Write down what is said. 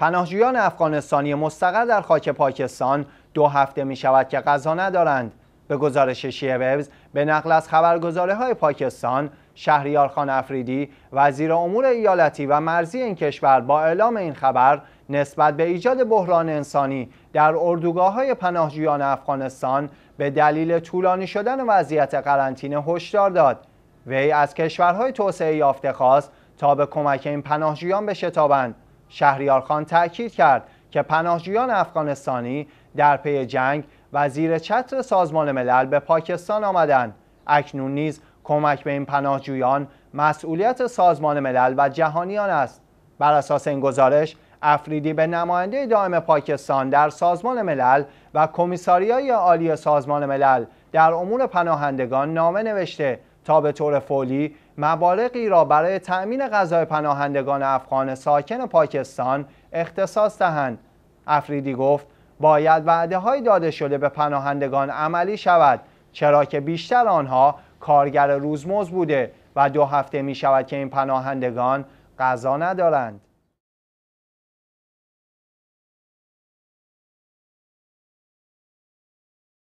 پناهجویان افغانستانی مستقر در خاک پاکستان دو هفته می شود که غذا ندارند. به گزارش ویوز به نقل از خبرگزاره های پاکستان شهریار خان افریدی وزیر امور ایالتی و مرزی این کشور با اعلام این خبر نسبت به ایجاد بحران انسانی در اردوگاه های پناهجویان افغانستان به دلیل طولانی شدن وضعیت قرنطینه هشدار داد وی از کشورهای توسعه یافته خواست تا به کمک این پناهجویان بشتابند شهریارخان تأکید کرد که پناهجویان افغانستانی در پی جنگ و زیر چتر سازمان ملل به پاکستان آمدند اکنون نیز کمک به این پناهجویان مسئولیت سازمان ملل و جهانیان است بر اساس این گزارش افریدی به نماینده دائم پاکستان در سازمان ملل و کمیساریای عالی سازمان ملل در امور پناهندگان نامه نوشته تا به طور فولی مبالغی را برای تأمین غذای پناهندگان افغان ساکن پاکستان اختصاص دهند. افریدی گفت باید وعده های داده شده به پناهندگان عملی شود چرا که بیشتر آنها کارگر روزمز بوده و دو هفته می شود که این پناهندگان غذا ندارند.